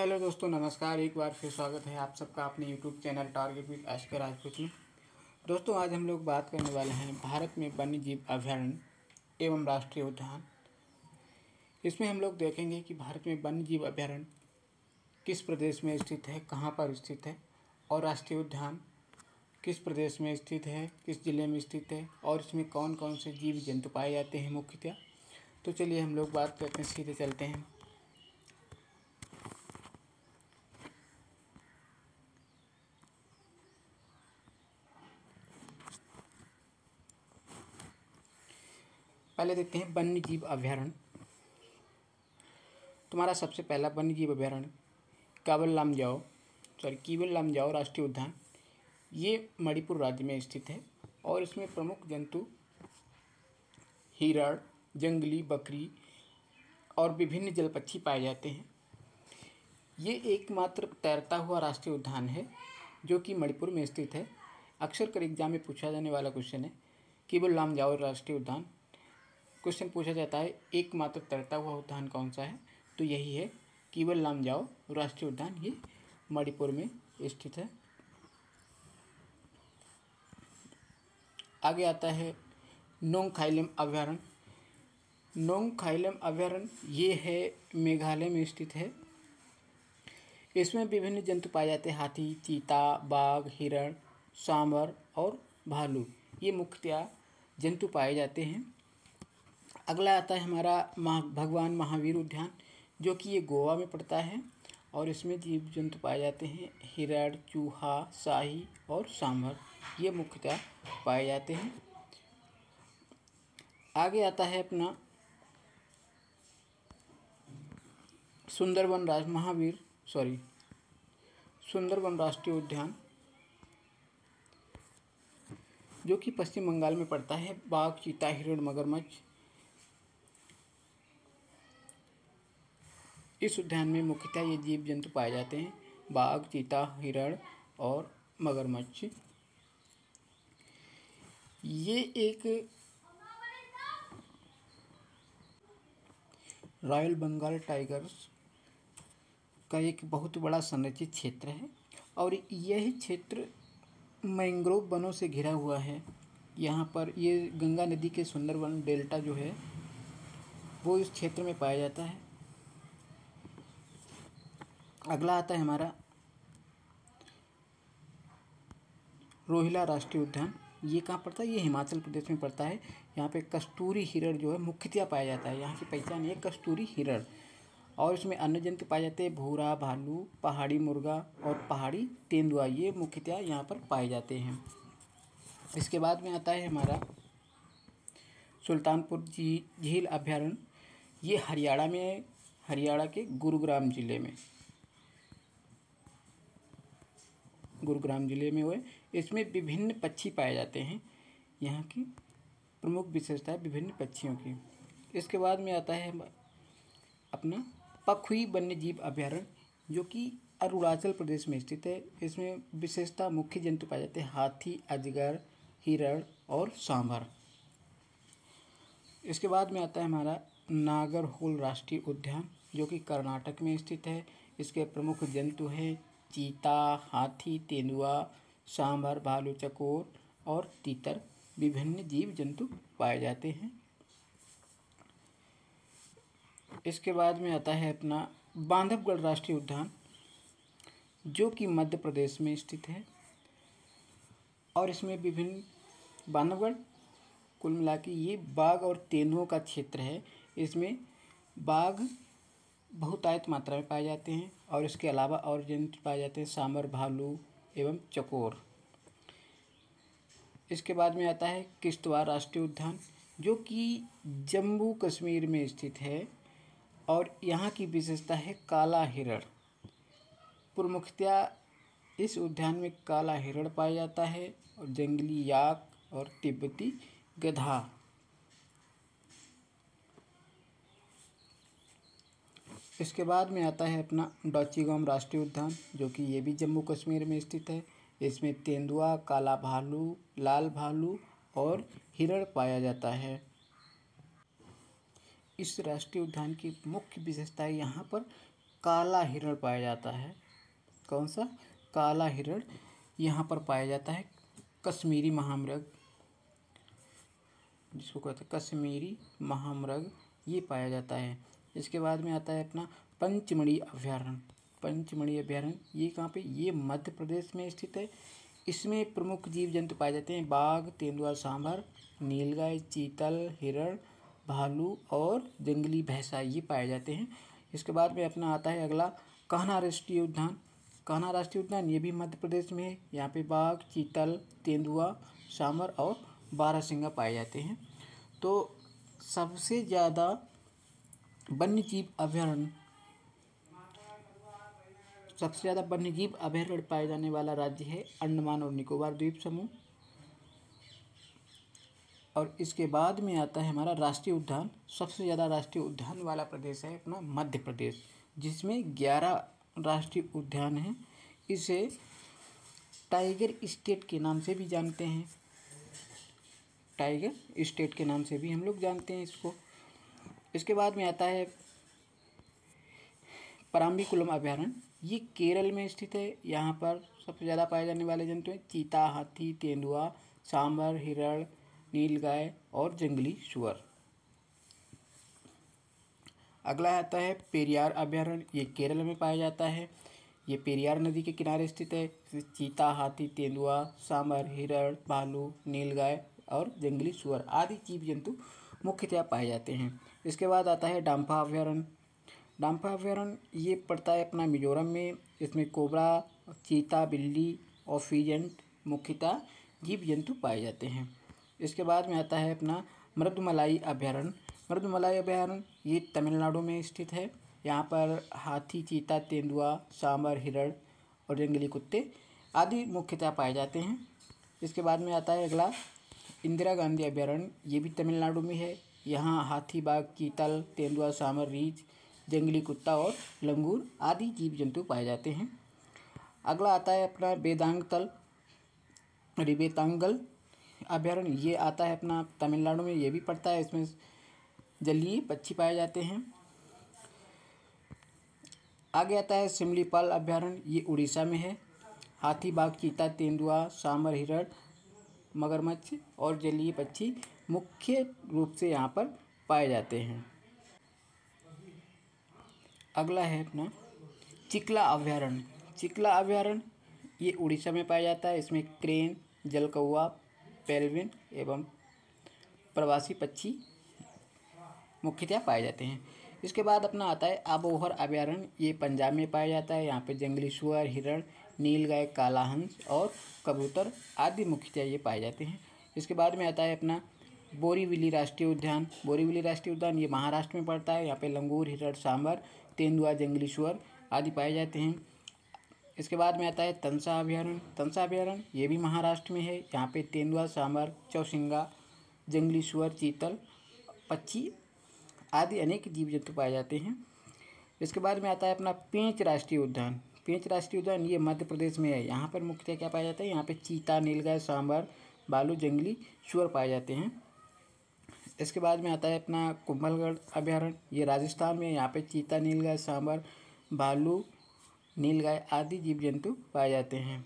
hello दोस्तों नमस्कार एक बार फिर स्वागत है आप सबका अपने YouTube channel target with Ashika Rajput में दोस्तों आज हम लोग बात करने वाले हैं भारत में वन्य जीव अभ्यारण्य एवं राष्ट्रीय उद्यान इसमें हम लोग देखेंगे कि भारत में वन्य जीव अभ्यारण्य किस प्रदेश में स्थित है कहाँ पर स्थित है और राष्ट्रीय उद्यान किस प्रदेश में स्थित है किस जिले में स्थित है और इसमें कौन कौन से जीव जंतु पाए जाते हैं मुख्यतः तो चलिए हम लोग बात करते हैं सीधे चलते हैं पहले देखते हैं वन्य जीव अभ्यारण्य तुम्हारा सबसे पहला वन्य जीव अभ्यारण्य काबल लाम जाओ सॉरी कीवल जाओ राष्ट्रीय उद्यान ये मणिपुर राज्य में स्थित है और इसमें प्रमुख जंतु हिरण जंगली बकरी और विभिन्न जल पक्षी पाए जाते हैं ये एकमात्र तैरता हुआ राष्ट्रीय उद्यान है जो कि मणिपुर में स्थित है अक्सर कर एग्जाम में पूछा जाने वाला क्वेश्चन है केवल लाम जाओ राष्ट्रीय उद्यान क्वेश्चन पूछा जाता है एकमात्र तैरता हुआ उद्यान कौन सा है तो यही है केवल नाम जाओ राष्ट्रीय उद्यान ये मणिपुर में स्थित है आगे आता है नोंग खाइलम अभ्यारण्य नोंग खाइलम अभ्यारण्य ये है मेघालय में स्थित है इसमें विभिन्न जंतु पाए जाते हैं हाथी चीता बाघ हिरण सांवर और भालू ये मुख्यतः जंतु पाए जाते हैं अगला आता है हमारा महा भगवान महावीर उद्यान जो कि ये गोवा में पड़ता है और इसमें जीव जंतु पाए जाते हैं हिरण चूहा शाही और सांभर ये मुख्यतः पाए जाते हैं आगे आता है अपना सुंदरवन राज महावीर सॉरी सुंदरवन राष्ट्रीय उद्यान जो कि पश्चिम बंगाल में पड़ता है बाघ चीता हिरण मगरमच्छ इस उद्यान में मुख्यतः ये जीव जंतु पाए जाते हैं बाघ चीता हिरण और मगरमच्छ ये एक रॉयल बंगाल टाइगर्स का एक बहुत बड़ा संरचित क्षेत्र है और यह क्षेत्र मैंग्रोव वनों से घिरा हुआ है यहाँ पर ये गंगा नदी के सुंदरवन डेल्टा जो है वो इस क्षेत्र में पाया जाता है अगला आता है हमारा रोहिला राष्ट्रीय उद्यान ये कहाँ पड़ता है ये हिमाचल प्रदेश में पड़ता है यहाँ पे कस्तूरी हिरण जो है मुख्यतया पाया जाता है यहाँ की पहचान है कस्तूरी हिरण और इसमें अन्य जंतु पाए जाते हैं भूरा भालू पहाड़ी मुर्गा और पहाड़ी तेंदुआ ये मुख्यतया यहाँ पर पाए जाते हैं इसके बाद में आता है हमारा सुल्तानपुर झील अभ्यारण्य ये हरियाणा में है हरियाणा के गुरुग्राम ज़िले में गुरुग्राम जिले में हुए इसमें विभिन्न पक्षी पाए जाते हैं यहाँ की प्रमुख विशेषता है विभिन्न पक्षियों की इसके बाद में आता है अपना पखुई वन्य जीव अभ्यारण्य जो कि अरुणाचल प्रदेश में स्थित है इसमें विशेषता मुख्य जंतु पाए जाते हैं हाथी अजगर हिरण और सांभर इसके बाद में आता है हमारा नागरहोल राष्ट्रीय उद्यान जो कि कर्नाटक में स्थित है इसके प्रमुख जंतु हैं चीता हाथी तेंदुआ सांभर भालू चकोर और तीतर विभिन्न जीव जंतु पाए जाते हैं इसके बाद में आता है अपना बांधवगढ़ राष्ट्रीय उद्यान जो कि मध्य प्रदेश में स्थित है और इसमें विभिन्न बांधवगढ़ कुल मिला के ये बाघ और तेंदुओं का क्षेत्र है इसमें बाघ बहुतायत मात्रा में पाए जाते हैं और इसके अलावा और जंतु पाए जाते हैं सांबर भालू एवं चकोर इसके बाद में आता है किश्तवाड़ राष्ट्रीय उद्यान जो कि जम्मू कश्मीर में स्थित है और यहाँ की विशेषता है काला हिरण प्रमुखतया इस उद्यान में काला हिरण पाया जाता है और जंगली याक और तिब्बती गधा इसके बाद में आता है अपना डॉचीगाम राष्ट्रीय उद्यान जो कि ये भी जम्मू कश्मीर में स्थित है इसमें तेंदुआ काला भालू लाल भालू और हिरण पाया जाता है इस राष्ट्रीय उद्यान की मुख्य विशेषता है यहाँ पर काला हिरण पाया जाता है कौन सा काला हिरण यहाँ पर पाया जाता है कश्मीरी महामृग जिसको कहते हैं कश्मीरी महामृग ये पाया जाता है इसके बाद में आता है अपना पंचमढ़ी अभ्यारण्य पंचमढ़ी अभ्यारण्य ये कहाँ पे ये मध्य प्रदेश में स्थित है इसमें प्रमुख जीव जंतु पाए जाते हैं बाघ तेंदुआ सांभर नीलगाय चीतल हिरण भालू और जंगली भैंसा ये पाए जाते हैं इसके बाद में अपना आता है अगला कहना राष्ट्रीय उद्यान कहना राष्ट्रीय उद्यान ये भी मध्य प्रदेश में है यहाँ पे बाघ चीतल तेंदुआ सांभर और बारहसिंगा पाए जाते हैं तो सबसे ज़्यादा वन्यजीव अभ्यारण्य सबसे ज़्यादा वन्यजीव अभ्यारण्य पाए जाने वाला राज्य है अंडमान और निकोबार द्वीप समूह और इसके बाद में आता है हमारा राष्ट्रीय उद्यान सबसे ज़्यादा राष्ट्रीय उद्यान वाला प्रदेश है अपना मध्य प्रदेश जिसमें ग्यारह राष्ट्रीय उद्यान हैं इसे टाइगर स्टेट के नाम से भी जानते हैं टाइगर स्टेट के नाम से भी हम लोग जानते हैं इसको इसके बाद में आता है पराम्बिकुलम अभ्यारण्य ये केरल में स्थित है यहाँ पर सबसे ज़्यादा पाए जाने वाले जंतु हैं चीता हाथी तेंदुआ सांबर हिरण नीलगाय और जंगली सुअर अगला आता है पेरियार अभ्यारण्य ये केरल में पाया जाता है ये पेरियार नदी के किनारे स्थित है चीता हाथी तेंदुआ सांबर हिरण भालू नीलगाय और जंगली सुअर आदि जीव जंतु मुख्यतः पाए जाते हैं इसके बाद आता है डांपा अभ्यारण्य डांफा अभ्यारण्य ये पड़ता है अपना मिजोरम में इसमें कोबरा चीता बिल्ली और फीजेंट मुख्यतः जीव जंतु पाए जाते हैं इसके बाद में आता है अपना मृदमलाई अभ्यारण्य मृदमलाई अभ्यारण्य ये तमिलनाडु में स्थित है यहाँ पर हाथी चीता तेंदुआ सांबर हिरण और जंगली कुत्ते आदि मुख्यतः पाए जाते हैं इसके बाद में आता है अगला इंदिरा गांधी अभ्यारण्य ये भी तमिलनाडु में है यहाँ हाथी बाघ कीतल तेंदुआ सामर रीछ जंगली कुत्ता और लंगूर आदि जीव जंतु पाए जाते हैं अगला आता है अपना बेदांग तल रिबेतांगल अभ्यारण्य ये आता है अपना तमिलनाडु में ये भी पड़ता है इसमें जलीय पक्षी पाए जाते हैं आगे आता है सिमलीपाल अभ्यारण्य ये उड़ीसा में है हाथी बाघ चीता तेंदुआ सांबर हिरण मगरमच्छ और जलीय पक्षी मुख्य रूप से यहाँ पर पाए जाते हैं अगला है अपना चिकला अभ्यारण्य चिकला अभ्यारण्य ये उड़ीसा में पाया जाता है इसमें क्रेन जलकौवा पेलविन एवं प्रवासी पक्षी मुख्यतः पाए जाते हैं इसके बाद अपना आता है आबोहर अभ्यारण्य ये पंजाब में पाया जाता है यहाँ पे जंगली सुअर हिरण नील गाय कालाहंस और कबूतर आदि मुख्यतः ये पाए जाते हैं इसके बाद में आता है अपना बोरीविली राष्ट्रीय उद्यान बोरीविली राष्ट्रीय उद्यान ये महाराष्ट्र में पड़ता है यहाँ पे लंगूर हिरण सांभर तेंदुआ जंगली सुअर आदि पाए जाते हैं इसके बाद में आता है तंसा अभ्यारण्य तंसा अभ्यारण ये भी महाराष्ट्र में है यहाँ पे तेंदुआ सांभर चौसिंगा जंगली सुअर चीतल पच्ची आदि अनेक जीव जंतु पाए जाते हैं इसके बाद में आता है अपना पेंच राष्ट्रीय उद्यान पेंच राष्ट्रीय उद्यान ये मध्य प्रदेश में है यहाँ पर मुख्यतः क्या पाया जाता है यहाँ पे चीता नीलगाय सांभर बालू जंगली सुअर पाए जाते हैं इसके बाद में आता है अपना कुंभलगढ़ अभ्यारण्य ये राजस्थान में यहाँ पे चीता नीलगाय सांबर भालू नीलगाय आदि जीव जंतु पाए जाते हैं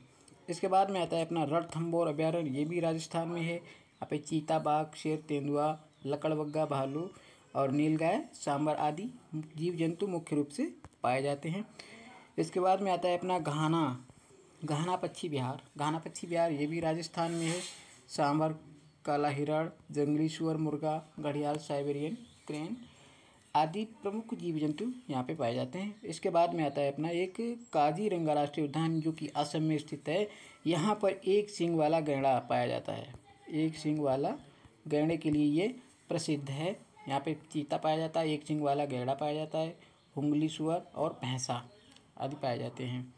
इसके बाद में आता है अपना रणथम्बोर अभ्यारण्य ये भी राजस्थान में है यहाँ पे चीता बाघ शेर तेंदुआ लकड़बग्गा भालू और नीलगाय सांबर आदि जीव जंतु मुख्य रूप से पाए जाते हैं इसके बाद में आता है अपना घाना घाना पक्षी बिहार घाना पक्षी बिहार ये भी राजस्थान में है सांबर काला हिरण जंगली सुअर मुर्गा घड़ियाल साइबेरियन क्रेन आदि प्रमुख जीव जंतु यहाँ पे पाए जाते हैं इसके बाद में आता है अपना एक काजीरंगा राष्ट्रीय उद्यान जो कि असम में स्थित है यहाँ पर एक सिंग वाला गैड़ा पाया जाता है एक सिंग वाला गैड़े के लिए ये प्रसिद्ध है यहाँ पे चीता पाया जाता है एक सिंग वाला गैड़ा पाया जाता है हुंगली सुअर और भैंसा आदि पाए जाते हैं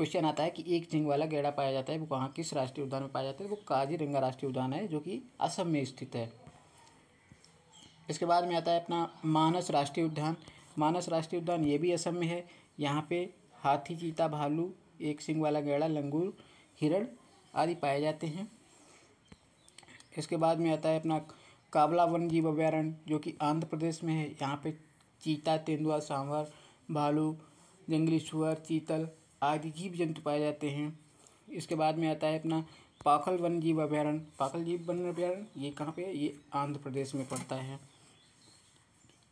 क्वेश्चन आता है कि एक सिंग वाला गेड़ा पाया जाता है वो कहाँ किस राष्ट्रीय उद्यान में पाया जाता है वो काजीरंगा राष्ट्रीय उद्यान है जो कि असम में स्थित है इसके बाद में आता है अपना मानस राष्ट्रीय उद्यान मानस राष्ट्रीय उद्यान ये भी असम में है यहाँ पे हाथी चीता भालू एक सिंग वाला गेड़ा लंगूर हिरण आदि पाए जाते हैं इसके बाद में आता है अपना काबला वन जीव अभ्यारण्य जो कि आंध्र प्रदेश में है यहाँ पे चीता तेंदुआ सांवर भालू जंगली सुअर चीतल आदि जीव जंतु पाए जाते हैं इसके बाद में आता है अपना पाखल वन जीव अभ्यारण्य पाखल जीव वन अभ्यारण्य ये कहाँ पे है ये आंध्र प्रदेश में पड़ता है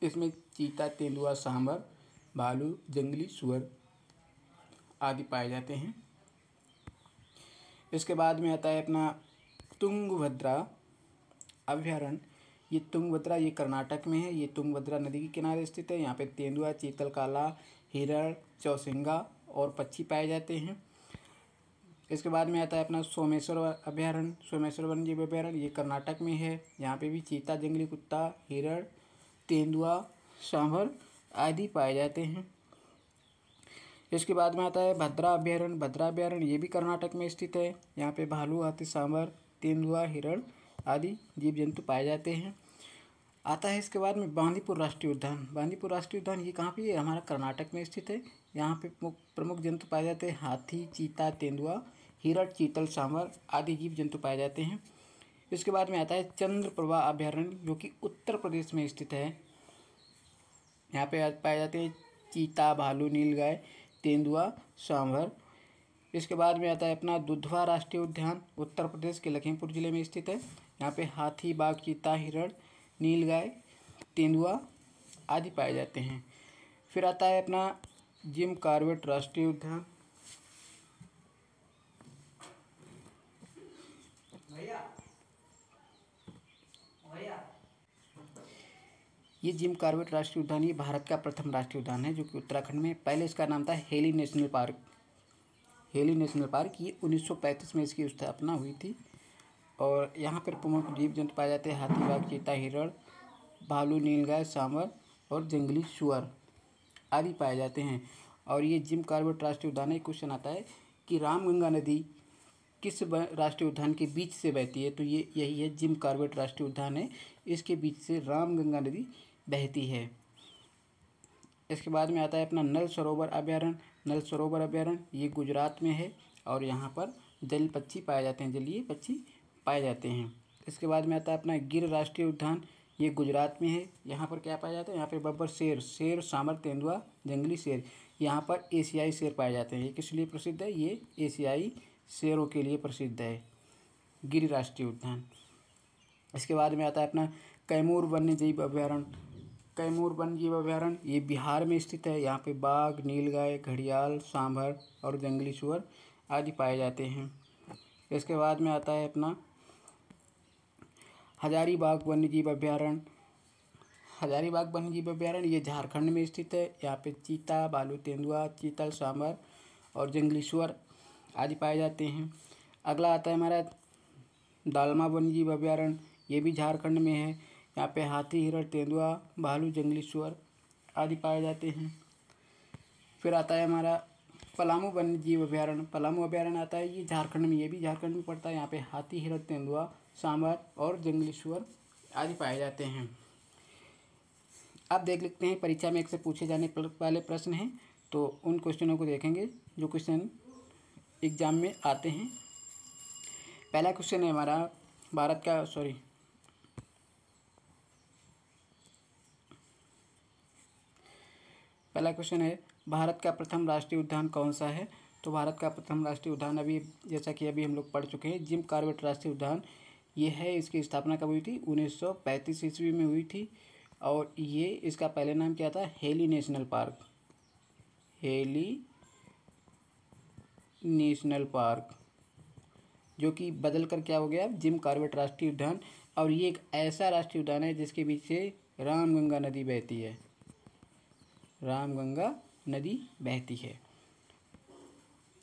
इसमें चीता तेंदुआ सांभर भालू जंगली सुअर आदि पाए जाते हैं इसके बाद में आता है अपना तुंगभद्रा अभ्यारण्य ये तुंगभद्रा ये कर्नाटक में है ये तुंगभद्रा नदी के किनारे स्थित है यहाँ पे तेंदुआ चीतल काला हिरण चौसिंगा और पक्षी पाए जाते हैं इसके बाद में आता है अपना सोमेश्वर अभ्यारण्य सोमेश्वर वन्यजीव अभ्यारण्य ये कर्नाटक में है यहाँ पे भी चीता जंगली कुत्ता हिरण तेंदुआ सांभर आदि पाए जाते हैं इसके बाद में आता है भद्रा अभ्यारण्य भद्रा अभ्यारण्य ये भी कर्नाटक में स्थित है यहाँ पे भालू हाथी सांभर तेंदुआ हिरण आदि जीव जंतु पाए जाते हैं आता है इसके बाद में बांदीपुर राष्ट्रीय उद्यान बांदीपुर राष्ट्रीय उद्यान ये कहाँ पर है हमारा कर्नाटक में स्थित है यहाँ पे प्रमुख जंतु पाए जाते हैं हाथी चीता तेंदुआ हिरट चीतल सांवर आदि जीव जंतु पाए जाते हैं इसके बाद में आता है चंद्र प्रवाह अभ्यारण्य जो कि उत्तर प्रदेश में स्थित है यहाँ पे पाए जाते हैं चीता भालू नीलगाय तेंदुआ सांवर इसके बाद में आता है अपना दुधवा राष्ट्रीय उद्यान उत्तर प्रदेश के लखीमपुर ज़िले में स्थित है यहाँ पे हाथी बाघ चीता हिरण नीलगाय तेंदुआ आदि पाए जाते हैं फिर आता है अपना जिम कार्बेट राष्ट्रीय उद्यान ये जिम कार्बेट राष्ट्रीय उद्यान ये भारत का प्रथम राष्ट्रीय उद्यान है जो कि उत्तराखंड में पहले इसका नाम था Hailey national park Hailey national park ये 1935 में इसकी स्थापना हुई थी और यहाँ पर प्रमुख जीव जंतु पाए जाते हैं हाथी बाघ चीता हिरण भालू नीलगाय सांवर और जंगली सुअर आदि पाए जाते हैं और ये जिम कार्बेट राष्ट्रीय उद्यान एक क्वेश्चन आता है कि रामगंगा नदी किस राष्ट्रीय उद्यान के बीच से बहती है तो ये यही है जिम कार्बेट राष्ट्रीय उद्यान है इसके बीच से रामगंगा नदी बहती है इसके बाद में आता है अपना नल सरोवर अभ्यारण्य नल सरोवर अभ्यारण्य ये गुजरात में है और यहाँ पर जल पक्षी पाए जाते हैं जलीय पक्षी पाए जाते हैं इसके बाद में आता है अपना गिर राष्ट्रीय उद्यान ये गुजरात में है यहाँ पर क्या पाया जाता है यहाँ पर बब्बर शेर शेर सामर तेंदुआ जंगली शेर यहाँ पर एशियाई शेर पाए जाते हैं ये किस लिए प्रसिद्ध है ये एशियाई शेरों के लिए प्रसिद्ध है गिर राष्ट्रीय उद्यान इसके बाद में आता है अपना कैमूर वन्यजीव अभ्यारण्य कैमूर वन्यजीव अभ्यारण्य ये बिहार में स्थित है यहाँ पे बाघ नीलगाय घड़ियाल सांभर और जंगली सुअर आदि पाए जाते हैं इसके बाद में आता है अपना हजारीबाग वन्यजीव अभ्यारण्य हजारीबाग वन्यजीव अभ्यारण्य ये झारखंड में स्थित है यहाँ पे चीता बालू तेंदुआ चीतल सांबर और जंगलीश्वर आदि पाए जाते हैं अगला आता है हमारा दालमा वन्यजीव अभ्यारण्य ये भी झारखंड में है यहाँ पे हाथी हिरण तेंदुआ भालू जंगली सुअर आदि पाए जाते हैं फिर आता है हमारा पलामू वन्यजीव अभ्यारण्य पलामू अभ्यारण्य आता है ये झारखंड में ये भी झारखंड में पड़ता है यहाँ पे हाथी हिरण तेंदुआ सांवर और जंगलेश्वर आदि पाए जाते हैं अब देख लेते हैं परीक्षा में एक से पूछे जाने वाले प्रश्न हैं तो उन क्वेश्चनों को देखेंगे जो क्वेश्चन एग्ज़ाम में आते हैं पहला क्वेश्चन है हमारा भारत का सॉरी पहला क्वेश्चन है भारत का प्रथम राष्ट्रीय उद्यान कौन सा है तो भारत का प्रथम राष्ट्रीय उद्यान अभी जैसा कि अभी हम लोग पढ़ चुके हैं जिम कार्बेट राष्ट्रीय उद्यान ये है इसकी स्थापना कब हुई थी 1935 ईस्वी में हुई थी और ये इसका पहले नाम क्या था Hailey national park Hailey national park जो कि बदल कर क्या हो गया जिम कार्बेट राष्ट्रीय उद्यान और ये एक ऐसा राष्ट्रीय उद्यान है जिसके बीच से रामगंगा नदी बहती है रामगंगा नदी बहती है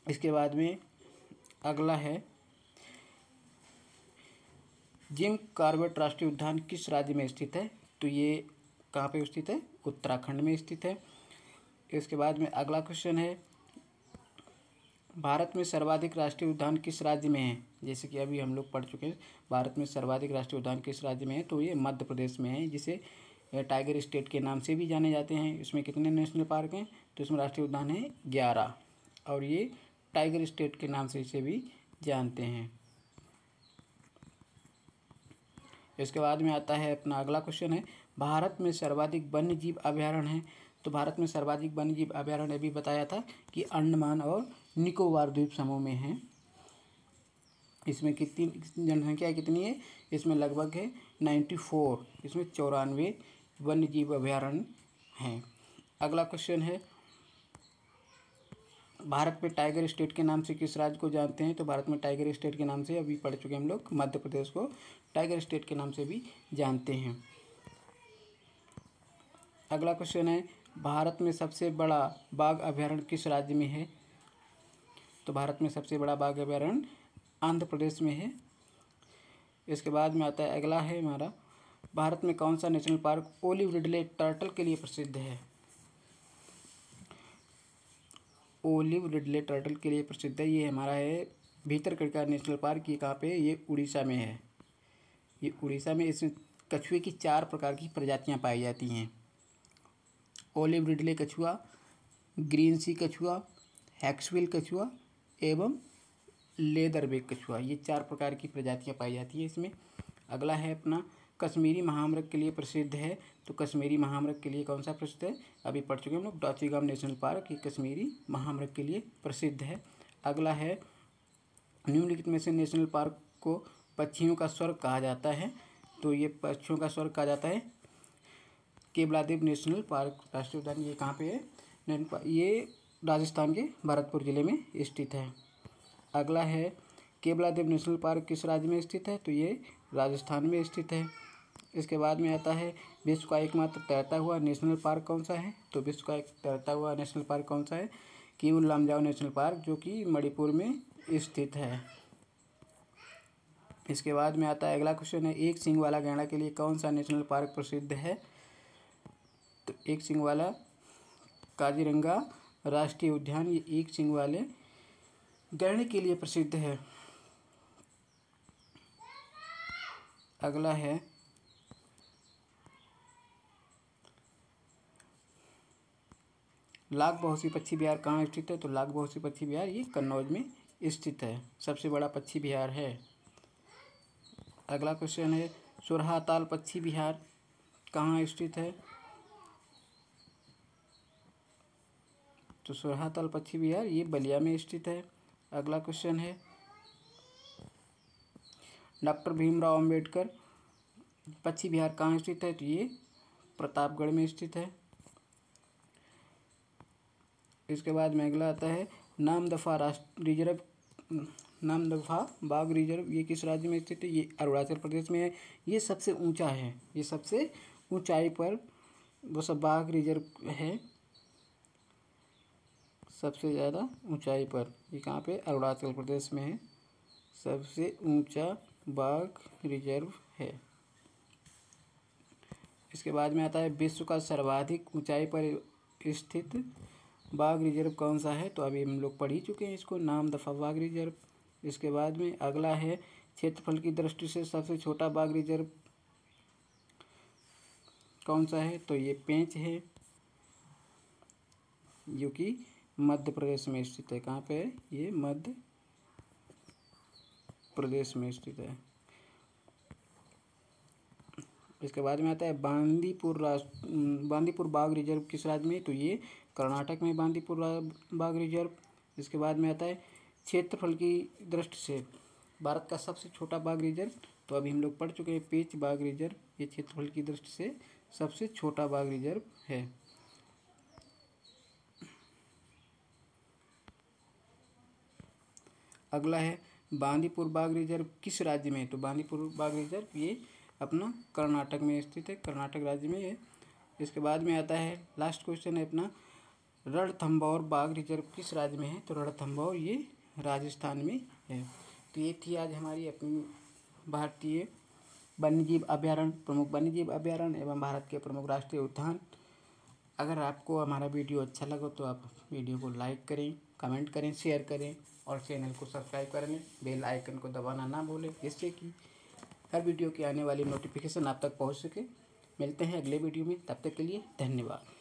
इसके बाद में अगला है जिम कार्बेट राष्ट्रीय उद्यान किस राज्य में स्थित है तो ये कहाँ पे स्थित है उत्तराखंड में स्थित है इसके बाद में अगला क्वेश्चन है भारत में सर्वाधिक राष्ट्रीय उद्यान किस राज्य में है जैसे कि अभी हम लोग पढ़ चुके हैं भारत में सर्वाधिक राष्ट्रीय उद्यान किस राज्य में है तो ये मध्य प्रदेश में है जिसे टाइगर स्टेट के नाम से भी जाने जाते हैं इसमें कितने नेशनल पार्क हैं तो इसमें राष्ट्रीय उद्यान है ग्यारह और ये टाइगर स्टेट के नाम से इसे भी जानते हैं इसके बाद में आता है अपना अगला क्वेश्चन है भारत में सर्वाधिक वन्य जीव अभ्यारण्य है तो भारत में सर्वाधिक वन्य जीव अभ्यारण्य अभी बताया था कि अंडमान और निकोबार द्वीप समूह में है इसमें कितनी जनसंख्या कितनी है इसमें लगभग है नाइन्टी फोर इसमें चौरानवे वन्य जीव अभ्यारण्य हैं अगला क्वेश्चन है भारत में टाइगर स्टेट के नाम से किस राज्य को जानते हैं तो भारत में टाइगर स्टेट के नाम से अभी पढ़ चुके हम लोग मध्य प्रदेश को टाइगर स्टेट के नाम से भी जानते हैं अगला क्वेश्चन है भारत में सबसे बड़ा बाघ अभ्यारण किस राज्य में है तो भारत में सबसे बड़ा बाघ अभ्यारण आंध्र प्रदेश में है इसके बाद में आता है अगला है हमारा भारत में कौन सा national park olive ridley turtle के लिए प्रसिद्ध है ओलिव रिडले टर्टल के लिए प्रसिद्ध है ये हमारा है कड़का नेशनल पार्क ये कहाँ पे ये उड़ीसा में है ये उड़ीसा में इसमें कछुए की चार प्रकार की प्रजातियाँ पाई जाती हैं ओलिव रिडले कछुआ ग्रीन सी कछुआ हैक्सविल कछुआ एवं लेदर बेग कछुआ ये चार प्रकार की प्रजातियाँ पाई जाती हैं इसमें अगला है अपना कश्मीरी महामृग के लिए प्रसिद्ध है तो कश्मीरी महामृग के लिए कौन सा प्रसिद्ध है अभी पढ़ चुके हैं हम लोग डॉचीगाम नेशनल पार्क ये कश्मीरी महामृग के लिए प्रसिद्ध है अगला है निम्नलिखित में से नेशनल पार्क को पक्षियों का स्वर्ग कहा जाता है तो ये पक्षियों का स्वर्ग कहा जाता है केवलादेव नेशनल पार्क राष्ट्रीय उद्यान ये कहाँ पे है ये राजस्थान के भरतपुर ज़िले में स्थित है अगला है केवलादेव नेशनल पार्क किस राज्य में स्थित है तो ये राजस्थान में स्थित है इसके बाद में आता है विश्व का एकमात्र तैरता हुआ नेशनल पार्क कौन सा है तो विश्व का एक तैरता हुआ नेशनल पार्क कौन सा है कीव लामजाओ नेशनल पार्क जो कि मणिपुर में स्थित है इसके बाद में आता है अगला क्वेश्चन है एक सिंह वाला गैंडा के लिए कौन सा नेशनल पार्क प्रसिद्ध है तो एक सिंह वाला काजीरंगा राष्ट्रीय उद्यान ये एक सिंग वाले गैंडे के लिए प्रसिद्ध है अगला है लाख बहुसी पक्षी विहार कहाँ स्थित है तो लाख बहुसी पक्षी विहार ये कन्नौज में स्थित है सबसे बड़ा पक्षी विहार है अगला क्वेश्चन है सुरहाताल पक्षी विहार कहाँ स्थित है तो सुरहाताल पक्षी विहार ये बलिया में स्थित है अगला क्वेश्चन है डॉक्टर भीमराव अंबेडकर पक्षी विहार कहाँ स्थित है तो ये प्रतापगढ़ में स्थित है इसके बाद में अगला आता है नाम दफ़ा राष्ट्र रिजर्व नाम दफ़ा बाघ रिजर्व ये किस राज्य में स्थित है ये अरुणाचल प्रदेश में है ये सबसे ऊंचा है ये सबसे ऊंचाई पर वो सब बाघ रिजर्व है सबसे ज़्यादा ऊंचाई पर ये कहाँ पे अरुणाचल प्रदेश में है सबसे ऊंचा बाघ रिजर्व है इसके बाद में आता है विश्व का सर्वाधिक ऊंचाई पर स्थित बाघ रिजर्व कौन सा है तो अभी हम लोग पढ़ ही चुके हैं इसको नाम दफ़ा बाघ रिजर्व इसके बाद में अगला है क्षेत्रफल की दृष्टि से सबसे छोटा बाघ रिजर्व कौन सा है तो ये पेंच है जो कि मध्य प्रदेश में स्थित है कहाँ पे है ये मध्य प्रदेश में स्थित है इसके बाद में आता है बांदीपुर राष्ट्र बांदीपुर बाघ रिजर्व किस राज्य में तो ये कर्नाटक में बांदीपुर बाघ रिजर्व इसके बाद में आता है क्षेत्रफल की दृष्टि से भारत का सबसे छोटा बाघ रिजर्व तो अभी हम लोग पढ़ चुके हैं पेच बाघ रिजर्व ये क्षेत्रफल की दृष्टि से सबसे छोटा बाघ रिजर्व है अगला है बांदीपुर बाघ रिजर्व किस राज्य में है तो बांदीपुर बाघ रिजर्व ये अपना कर्नाटक में स्थित है कर्नाटक राज्य में है इसके बाद में आता है लास्ट क्वेश्चन है अपना रणथम्बौर बाघ रिजर्व किस राज्य में है तो रणथम्बौर ये राजस्थान में है तो ये थी आज हमारी अपनी भारतीय वन्यजीव अभ्यारण्य प्रमुख वन्यजीव अभ्यारण्य एवं भारत के प्रमुख राष्ट्रीय उद्यान अगर आपको हमारा वीडियो अच्छा लगा तो आप वीडियो को लाइक करें कमेंट करें शेयर करें और चैनल को सब्सक्राइब कर लें बेल आइकन को दबाना ना भूलें जिससे कि हर वीडियो की आने वाली नोटिफिकेशन आप तक पहुंच सके मिलते हैं अगले वीडियो में तब तक के लिए धन्यवाद